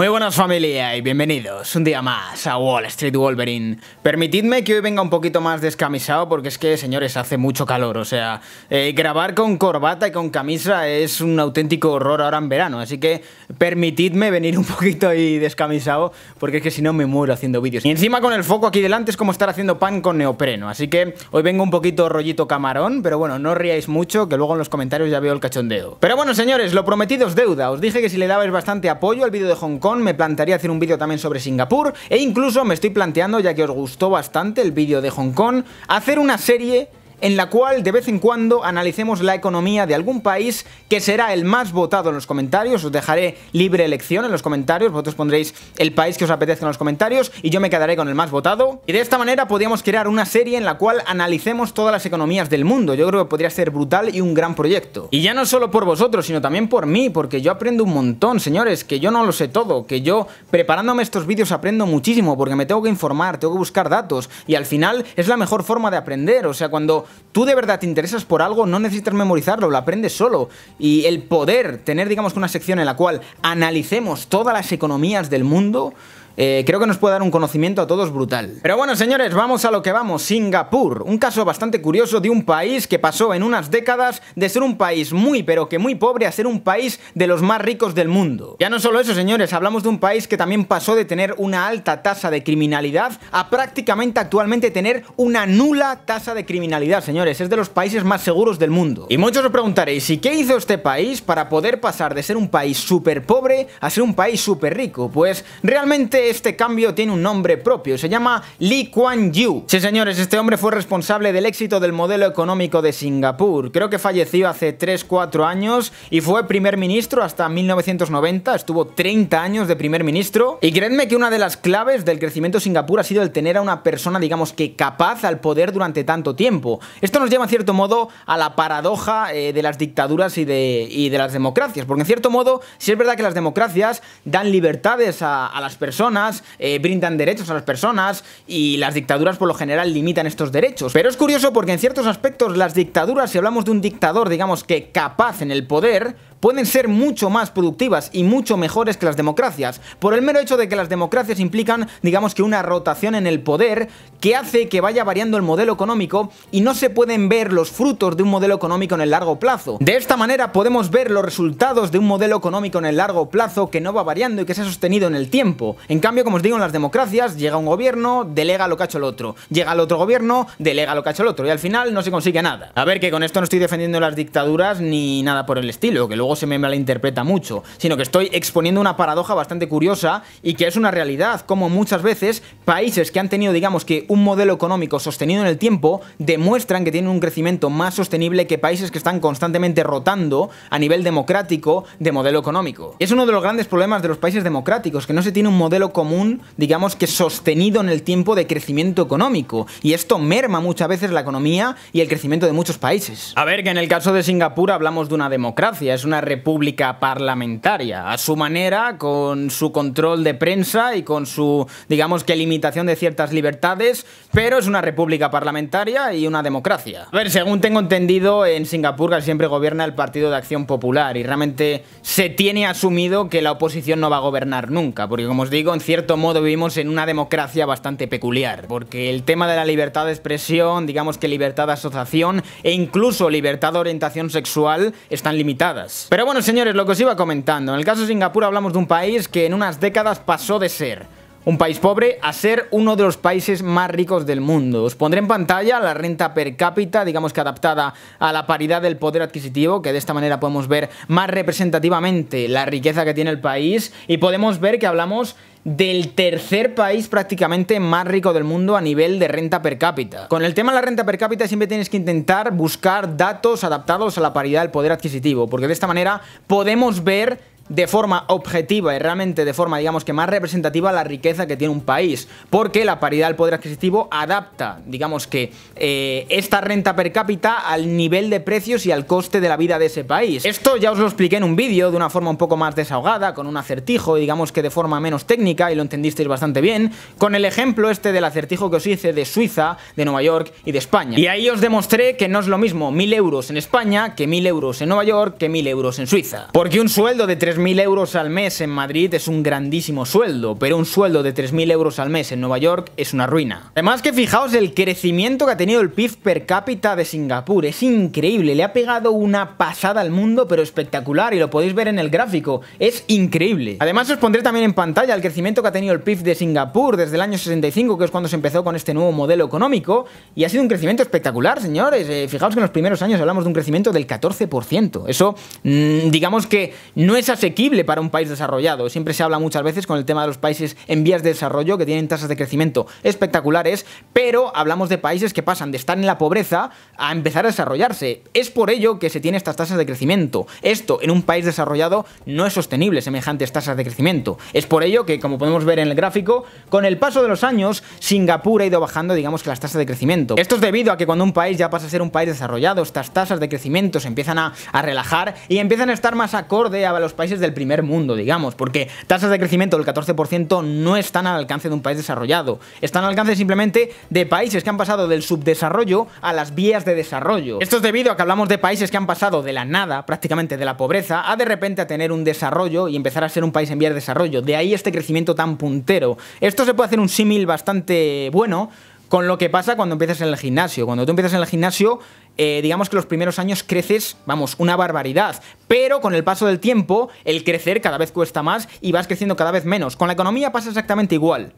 Muy buenas buenas familia y bienvenidos un día más a Wall Street Wolverine. Permitidme que hoy venga un poquito más descamisado porque es que, señores, hace mucho calor. O sea, eh, grabar con corbata y con camisa es un auténtico horror ahora en verano. Así que permitidme venir un poquito ahí descamisado porque es que si no me muero haciendo vídeos. Y encima con el foco aquí delante es como estar haciendo pan con neopreno. Así que hoy vengo un poquito rollito camarón, pero bueno, no ríais riáis mucho que luego en los comentarios ya veo el cachondeo. Pero bueno, señores, lo prometido es deuda. Os dije que si le dabais bastante apoyo al vídeo de Hong Kong me plantearía hacer un vídeo también sobre Singapur e incluso me estoy planteando, ya que os gustó bastante el vídeo de Hong Kong, hacer una serie en la cual de vez en cuando analicemos la economía de algún país que será el más votado en los comentarios. Os dejaré libre elección en los comentarios, vosotros pondréis el país que os apetezca en los comentarios y yo me quedaré con el más votado. Y de esta manera podríamos crear una serie en la cual analicemos todas las economías del mundo. Yo creo que podría ser brutal y un gran proyecto. Y ya no solo por vosotros, sino también por mí, porque yo aprendo un montón, señores, que yo no lo sé todo, que yo preparándome estos vídeos aprendo muchísimo porque me tengo que informar, tengo que buscar datos y al final es la mejor forma de aprender. O sea, cuando tú de verdad te interesas por algo, no necesitas memorizarlo, lo aprendes solo. Y el poder tener, digamos, una sección en la cual analicemos todas las economías del mundo, eh, creo que nos puede dar un conocimiento a todos brutal. Pero bueno, señores, vamos a lo que vamos. Singapur, un caso bastante curioso de un país que pasó en unas décadas de ser un país muy, pero que muy pobre a ser un país de los más ricos del mundo. Ya no solo eso, señores, hablamos de un país que también pasó de tener una alta tasa de criminalidad a prácticamente actualmente tener una nula tasa de criminalidad, señores. Es de los países más seguros del mundo. Y muchos os preguntaréis, ¿y qué hizo este país para poder pasar de ser un país súper pobre a ser un país súper rico? Pues realmente este cambio tiene un nombre propio, se llama Lee Kuan Yew. Sí señores, este hombre fue responsable del éxito del modelo económico de Singapur. Creo que falleció hace 3-4 años y fue primer ministro hasta 1990, estuvo 30 años de primer ministro. Y creedme que una de las claves del crecimiento de Singapur ha sido el tener a una persona, digamos que capaz al poder durante tanto tiempo. Esto nos lleva en cierto modo a la paradoja eh, de las dictaduras y de, las democracias, porque en cierto modo, si es verdad que las democracias dan libertades a las personas, eh, brindan derechos a las personas y las dictaduras por lo general limitan estos derechos. Pero es curioso porque en ciertos aspectos las dictaduras, si hablamos de un dictador, digamos que capaz en el poder, pueden ser mucho más productivas y mucho mejores que las democracias, por el mero hecho de que las democracias implican, digamos que una rotación en el poder que hace que vaya variando el modelo económico y no se pueden ver los frutos de un modelo económico en el largo plazo. De esta manera podemos ver los resultados de un modelo económico en el largo plazo que no va variando y que se ha sostenido en el tiempo. En cambio, como os digo, en las democracias llega un gobierno, delega lo que ha hecho el otro, llega el otro gobierno, delega lo que ha hecho el otro y al final no se consigue nada. A ver, que con esto no estoy defendiendo las dictaduras ni nada por el estilo, que luego se me malinterpreta mucho, sino que estoy exponiendo una paradoja bastante curiosa y que es una realidad, como muchas veces países que han tenido, digamos que, un modelo económico sostenido en el tiempo, demuestran que tienen un crecimiento más sostenible que países que están constantemente rotando a nivel democrático de modelo económico. Es uno de los grandes problemas de los países democráticos, que no se tiene un modelo común, digamos que sostenido en el tiempo de crecimiento económico, y esto merma muchas veces la economía y el crecimiento de muchos países. A ver, que en el caso de Singapur hablamos de una democracia, es una república parlamentaria, a su manera, con su control de prensa y con su, digamos que, limitación de ciertas libertades, pero es una república parlamentaria y una democracia. A ver, según tengo entendido, en Singapur siempre gobierna el Partido de Acción Popular y realmente se tiene asumido que la oposición no va a gobernar nunca, porque como os digo, en cierto modo vivimos en una democracia bastante peculiar, porque el tema de la libertad de expresión, digamos que libertad de asociación e incluso libertad de orientación sexual están limitadas. Pero bueno, señores, lo que os iba comentando. En el caso de Singapur hablamos de un país que en unas décadas pasó de ser un país pobre a ser uno de los países más ricos del mundo. Os pondré en pantalla la renta per cápita, digamos que adaptada a la paridad del poder adquisitivo, que de esta manera podemos ver más representativamente la riqueza que tiene el país y podemos ver que hablamos del tercer país prácticamente más rico del mundo a nivel de renta per cápita. Con el tema de la renta per cápita siempre tienes que intentar buscar datos adaptados a la paridad del poder adquisitivo, porque de esta manera podemos ver de forma objetiva y realmente de forma, digamos que más representativa, la riqueza que tiene un país. Porque la paridad del poder adquisitivo adapta, digamos que, eh, esta renta per cápita al nivel de precios y al coste de la vida de ese país. Esto ya os lo expliqué en un vídeo de una forma un poco más desahogada, con un acertijo, digamos que de forma menos técnica, y lo entendisteis bastante bien, con el ejemplo este del acertijo que os hice de Suiza, de Nueva York y de España. Y ahí os demostré que no es lo mismo 1000 euros en España que 1000 euros en Nueva York que 1000 euros en Suiza. Porque un sueldo de 3 mil euros al mes en Madrid es un grandísimo sueldo, pero un sueldo de mil euros al mes en Nueva York es una ruina. Además que fijaos el crecimiento que ha tenido el PIB per cápita de Singapur, es increíble, le ha pegado una pasada al mundo pero espectacular y lo podéis ver en el gráfico, es increíble. Además os pondré también en pantalla el crecimiento que ha tenido el PIB de Singapur desde el año 65, que es cuando se empezó con este nuevo modelo económico, y ha sido un crecimiento espectacular, señores. Eh, fijaos que en los primeros años hablamos de un crecimiento del 14%, eso mm, digamos que no es asequible para un país desarrollado. Siempre se habla muchas veces con el tema de los países en vías de desarrollo que tienen tasas de crecimiento espectaculares, pero hablamos de países que pasan de estar en la pobreza a empezar a desarrollarse. Es por ello que se tienen estas tasas de crecimiento. Esto en un país desarrollado no es sostenible, semejantes tasas de crecimiento. Es por ello que, como podemos ver en el gráfico, con el paso de los años, Singapur ha ido bajando, digamos que las tasas de crecimiento. Esto es debido a que cuando un país ya pasa a ser un país desarrollado, estas tasas de crecimiento se empiezan a, a relajar y empiezan a estar más acorde a los países del primer mundo, digamos, porque tasas de crecimiento del 14% no están al alcance de un país desarrollado, están al alcance simplemente de países que han pasado del subdesarrollo a las vías de desarrollo. Esto es debido a que hablamos de países que han pasado de la nada, prácticamente de la pobreza, a de repente a tener un desarrollo y empezar a ser un país en vías de desarrollo, de ahí este crecimiento tan puntero. Esto se puede hacer un símil bastante bueno con lo que pasa cuando empiezas en el gimnasio. Cuando tú empiezas en el gimnasio, eh, digamos que los primeros años creces, vamos, una barbaridad. Pero con el paso del tiempo, el crecer cada vez cuesta más y vas creciendo cada vez menos. Con la economía pasa exactamente igual.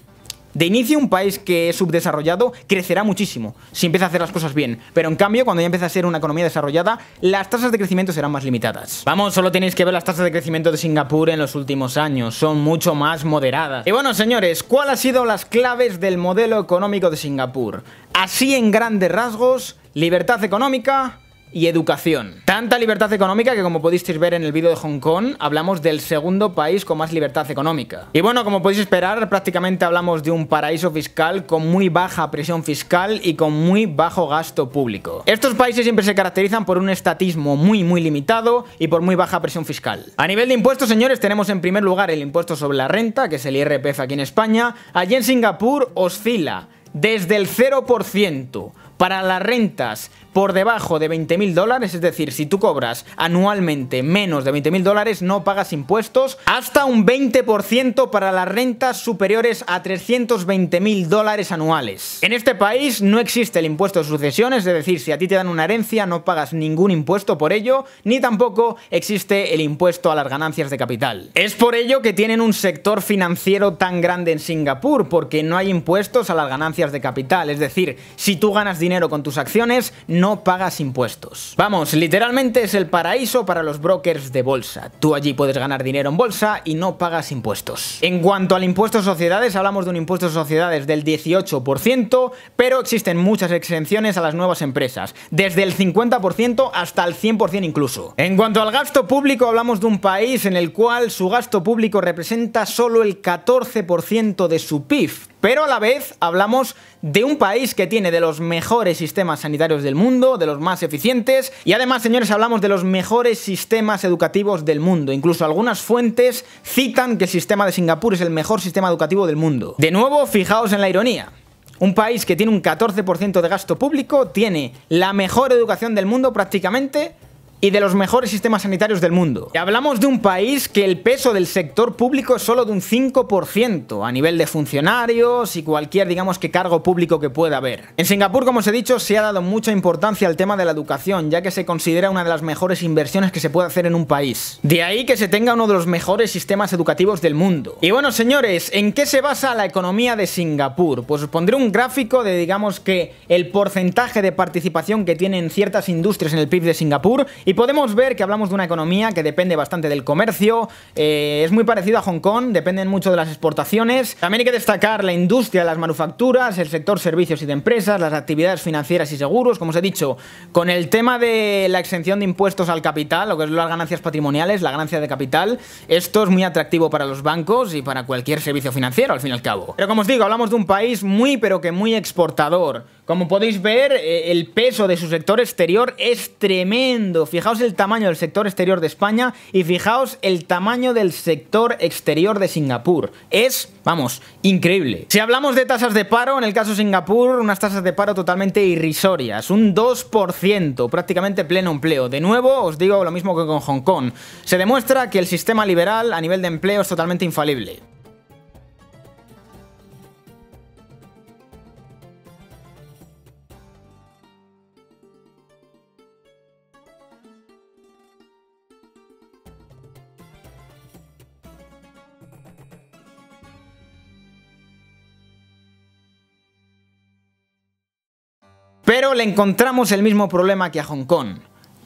De inicio, un país que es subdesarrollado crecerá muchísimo si empieza a hacer las cosas bien, pero en cambio, cuando ya empieza a ser una economía desarrollada, las tasas de crecimiento serán más limitadas. Vamos, solo tenéis que ver las tasas de crecimiento de Singapur en los últimos años, son mucho más moderadas. Y bueno, señores, ¿cuál han sido las claves del modelo económico de Singapur? Así en grandes rasgos, libertad económica, y educación. Tanta libertad económica que como podéis ver en el vídeo de Hong Kong, hablamos del segundo país con más libertad económica. Y bueno, como podéis esperar, prácticamente hablamos de un paraíso fiscal con muy baja presión fiscal y con muy bajo gasto público. Estos países siempre se caracterizan por un estatismo muy muy limitado y por muy baja presión fiscal. A nivel de impuestos, señores, tenemos en primer lugar el impuesto sobre la renta, que es el IRPF aquí en España. Allí en Singapur oscila desde el 0% para las rentas por debajo de 20.000 dólares, es decir, si tú cobras anualmente menos de 20.000 dólares, no pagas impuestos, hasta un 20% para las rentas superiores a 320.000 dólares anuales. En este país no existe el impuesto de sucesiones, es decir, si a ti te dan una herencia no pagas ningún impuesto por ello, ni tampoco existe el impuesto a las ganancias de capital. Es por ello que tienen un sector financiero tan grande en Singapur, porque no hay impuestos a las ganancias de capital, es decir, si tú ganas dinero con tus acciones, no pagas impuestos. Vamos, literalmente es el paraíso para los brokers de bolsa. Tú allí puedes ganar dinero en bolsa y no pagas impuestos. En cuanto al impuesto a sociedades, hablamos de un impuesto a sociedades del 18%, pero existen muchas exenciones a las nuevas empresas, desde el 50% hasta el 100% incluso. En cuanto al gasto público, hablamos de un país en el cual su gasto público representa solo el 14% de su PIB, pero a la vez hablamos de un país que tiene de los mejores sistemas sanitarios del mundo, de los más eficientes, y además, señores, hablamos de los mejores sistemas educativos del mundo. Incluso algunas fuentes citan que el sistema de Singapur es el mejor sistema educativo del mundo. De nuevo, fijaos en la ironía. Un país que tiene un 14% de gasto público, tiene la mejor educación del mundo prácticamente, y de los mejores sistemas sanitarios del mundo. Y hablamos de un país que el peso del sector público es solo de un 5% a nivel de funcionarios y cualquier, digamos que cargo público que pueda haber. En Singapur, como os he dicho, se ha dado mucha importancia al tema de la educación, ya que se considera una de las mejores inversiones que se puede hacer en un país. De ahí que se tenga uno de los mejores sistemas educativos del mundo. Y bueno, señores, ¿en qué se basa la economía de Singapur? Pues os pondré un gráfico de, digamos que, el porcentaje de participación que tienen ciertas industrias en el PIB de Singapur y podemos ver que hablamos de una economía que depende bastante del comercio, eh, es muy parecido a Hong Kong, dependen mucho de las exportaciones. También hay que destacar la industria, las manufacturas, el sector servicios y de empresas, las actividades financieras y seguros, como os he dicho, con el tema de la exención de impuestos al capital, lo que es las ganancias patrimoniales, la ganancia de capital, esto es muy atractivo para los bancos y para cualquier servicio financiero, al fin y al cabo. Pero como os digo, hablamos de un país muy pero que muy exportador como podéis ver, eh, el peso de su sector exterior es tremendo. Fijaos el tamaño del sector exterior de España y fijaos el tamaño del sector exterior de Singapur. Es, vamos, increíble. Si hablamos de tasas de paro, en el caso de Singapur, unas tasas de paro totalmente irrisorias, un 2%, prácticamente pleno empleo. De nuevo, os digo lo mismo que con Hong Kong. Se demuestra que el sistema liberal a nivel de empleo es totalmente infalible. Pero le encontramos el mismo problema que a Hong Kong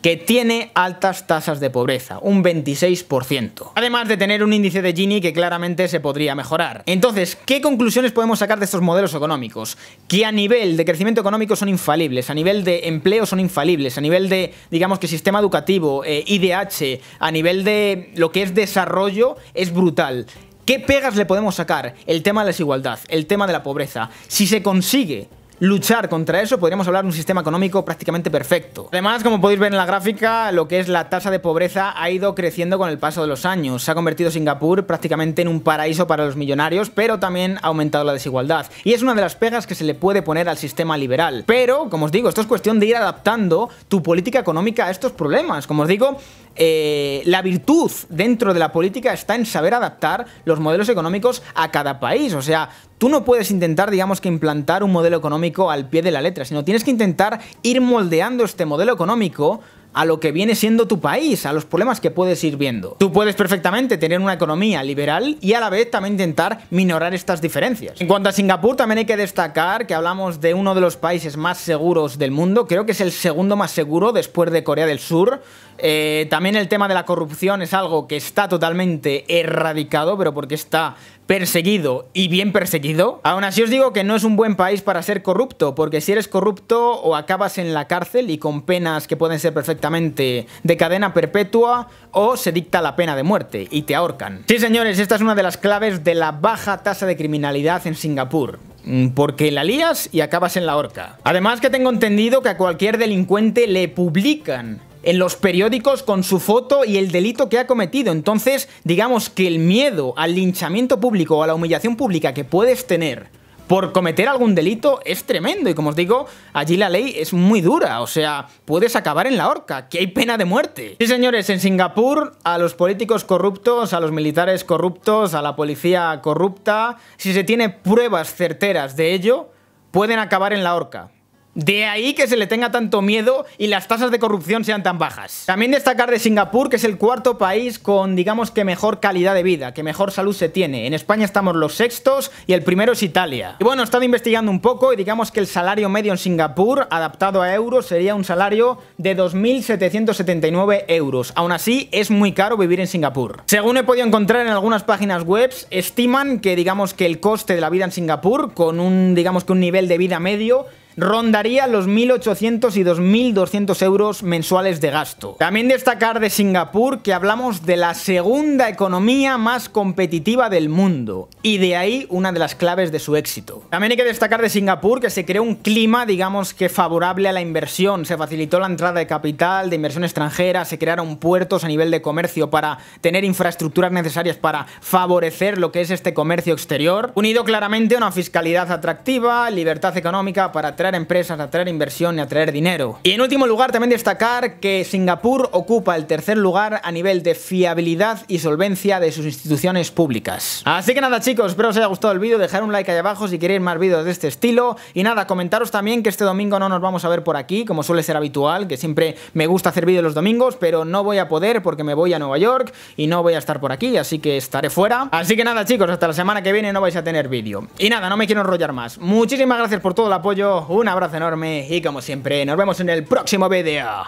que tiene altas tasas de pobreza, un 26%. Además de tener un índice de Gini que claramente se podría mejorar. Entonces, ¿qué conclusiones podemos sacar de estos modelos económicos? Que a nivel de crecimiento económico son infalibles, a nivel de empleo son infalibles, a nivel de, digamos que sistema educativo, IDH, eh, a nivel de lo que es desarrollo, es brutal. ¿Qué pegas le podemos sacar? El tema de la desigualdad, el tema de la pobreza. Si se consigue luchar contra eso, podríamos hablar de un sistema económico prácticamente perfecto. Además, como podéis ver en la gráfica, lo que es la tasa de pobreza ha ido creciendo con el paso de los años. Se ha convertido Singapur prácticamente en un paraíso para los millonarios, pero también ha aumentado la desigualdad. Y es una de las pegas que se le puede poner al sistema liberal. Pero, como os digo, esto es cuestión de ir adaptando tu política económica a estos problemas. Como os digo, eh, la virtud dentro de la política está en saber adaptar los modelos económicos a cada país. O sea, tú no puedes intentar, digamos, que implantar un modelo económico al pie de la letra, sino tienes que intentar ir moldeando este modelo económico a lo que viene siendo tu país, a los problemas que puedes ir viendo. Tú puedes perfectamente tener una economía liberal y a la vez también intentar minorar estas diferencias. En cuanto a Singapur, también hay que destacar que hablamos de uno de los países más seguros del mundo, creo que es el segundo más seguro después de Corea del Sur. Eh, también el tema de la corrupción es algo que está totalmente erradicado, pero porque está perseguido y bien perseguido. Aún así os digo que no es un buen país para ser corrupto, porque si eres corrupto o acabas en la cárcel y con penas que pueden ser perfectamente de cadena perpetua o se dicta la pena de muerte y te ahorcan. Sí señores, esta es una de las claves de la baja tasa de criminalidad en Singapur mm, porque la lías y acabas en la horca. Además que tengo entendido que a cualquier delincuente le publican en los periódicos con su foto y el delito que ha cometido. Entonces, digamos que el miedo al linchamiento público o a la humillación pública que puedes tener por cometer algún delito es tremendo. Y como os digo, allí la ley es muy dura. O sea, puedes acabar en la horca, que hay pena de muerte. Sí, señores, en Singapur a los políticos corruptos, a los militares corruptos, a la policía corrupta, si se tiene pruebas certeras de ello, pueden acabar en la horca. De ahí que se le tenga tanto miedo y las tasas de corrupción sean tan bajas. También destacar de Singapur, que es el cuarto país con, digamos que mejor calidad de vida, que mejor salud se tiene. En España estamos los sextos y el primero es Italia. Y bueno, he estado investigando un poco y digamos que el salario medio en Singapur, adaptado a euros, sería un salario de 2.779 euros. Aún así, es muy caro vivir en Singapur. Según he podido encontrar en algunas páginas web, estiman que digamos que el coste de la vida en Singapur, con un digamos que un nivel de vida medio, rondaría los 1.800 y 2.200 euros mensuales de gasto. También destacar de Singapur que hablamos de la segunda economía más competitiva del mundo y de ahí una de las claves de su éxito. También hay que destacar de Singapur que se creó un clima, digamos que favorable a la inversión, se facilitó la entrada de capital, de inversión extranjera, se crearon puertos a nivel de comercio para tener infraestructuras necesarias para favorecer lo que es este comercio exterior, unido claramente a una fiscalidad atractiva, libertad económica para empresas empresas, atraer inversión y atraer dinero. Y en último lugar, también destacar que Singapur ocupa el tercer lugar a nivel de fiabilidad y solvencia de sus instituciones públicas. Así que nada chicos, espero os haya gustado el vídeo, dejar un like ahí abajo si queréis más vídeos de este estilo. Y nada, comentaros también que este domingo no nos vamos a ver por aquí, como suele ser habitual, que siempre me gusta hacer vídeos los domingos, pero no voy a poder porque me voy a Nueva York y no voy a estar por aquí, así que estaré fuera. Así que nada chicos, hasta la semana que viene no vais a tener vídeo. Y nada, no me quiero enrollar más. Muchísimas gracias por todo el apoyo un abrazo enorme y como siempre nos vemos en el próximo video.